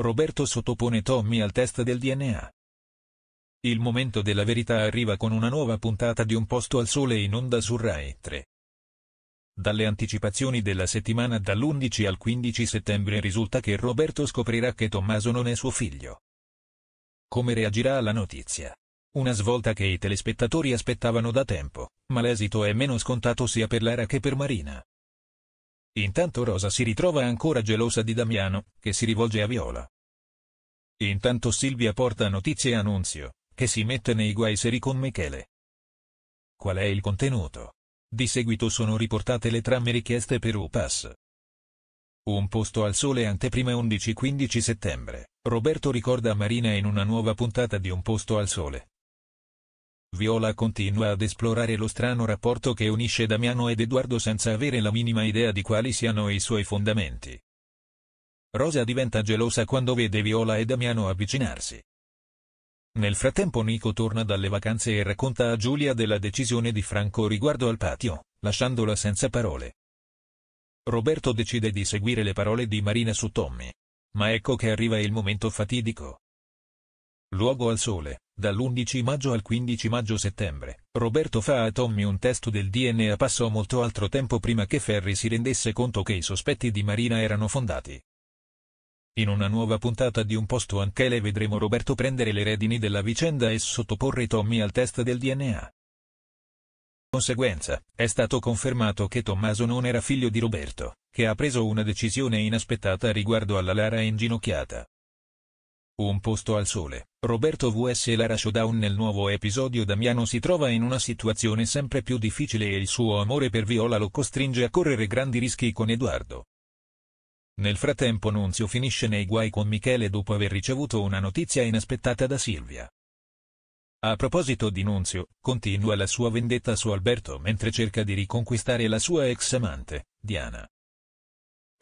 Roberto sottopone Tommy al test del DNA. Il momento della verità arriva con una nuova puntata di Un posto al sole in onda su Rai 3. Dalle anticipazioni della settimana dall'11 al 15 settembre risulta che Roberto scoprirà che Tommaso non è suo figlio. Come reagirà alla notizia? Una svolta che i telespettatori aspettavano da tempo, ma l'esito è meno scontato sia per Lara che per Marina. Intanto Rosa si ritrova ancora gelosa di Damiano, che si rivolge a Viola. Intanto Silvia porta notizie a Nunzio, che si mette nei guai seri con Michele. Qual è il contenuto? Di seguito sono riportate le trame richieste per UPAS. Un posto al sole anteprima 11-15 settembre, Roberto ricorda Marina in una nuova puntata di Un posto al sole, Viola continua ad esplorare lo strano rapporto che unisce Damiano ed Edoardo senza avere la minima idea di quali siano i suoi fondamenti. Rosa diventa gelosa quando vede Viola e Damiano avvicinarsi. Nel frattempo Nico torna dalle vacanze e racconta a Giulia della decisione di Franco riguardo al patio, lasciandola senza parole. Roberto decide di seguire le parole di Marina su Tommy. Ma ecco che arriva il momento fatidico. Luogo al sole, Dall'11 maggio al 15 maggio settembre, Roberto fa a Tommy un test del DNA passò molto altro tempo prima che Ferry si rendesse conto che i sospetti di Marina erano fondati. In una nuova puntata di Un posto anch'ele vedremo Roberto prendere le redini della vicenda e sottoporre Tommy al test del DNA. Conseguenza, è stato confermato che Tommaso non era figlio di Roberto, che ha preso una decisione inaspettata riguardo alla Lara inginocchiata. Un posto al sole, Roberto vs Lara Showdown nel nuovo episodio Damiano si trova in una situazione sempre più difficile e il suo amore per Viola lo costringe a correre grandi rischi con Edoardo. Nel frattempo Nunzio finisce nei guai con Michele dopo aver ricevuto una notizia inaspettata da Silvia. A proposito di Nunzio, continua la sua vendetta su Alberto mentre cerca di riconquistare la sua ex amante, Diana.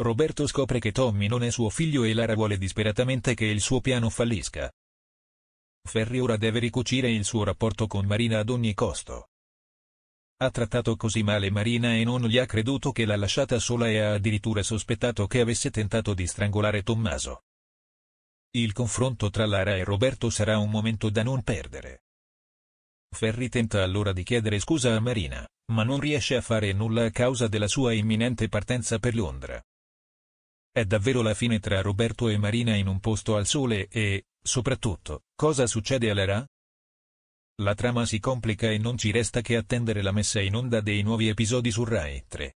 Roberto scopre che Tommy non è suo figlio e Lara vuole disperatamente che il suo piano fallisca. Ferri ora deve ricucire il suo rapporto con Marina ad ogni costo. Ha trattato così male Marina e non gli ha creduto che l'ha lasciata sola e ha addirittura sospettato che avesse tentato di strangolare Tommaso. Il confronto tra Lara e Roberto sarà un momento da non perdere. Ferri tenta allora di chiedere scusa a Marina, ma non riesce a fare nulla a causa della sua imminente partenza per Londra. È davvero la fine tra Roberto e Marina in un posto al sole e, soprattutto, cosa succede a Lara? La trama si complica e non ci resta che attendere la messa in onda dei nuovi episodi su Rai 3.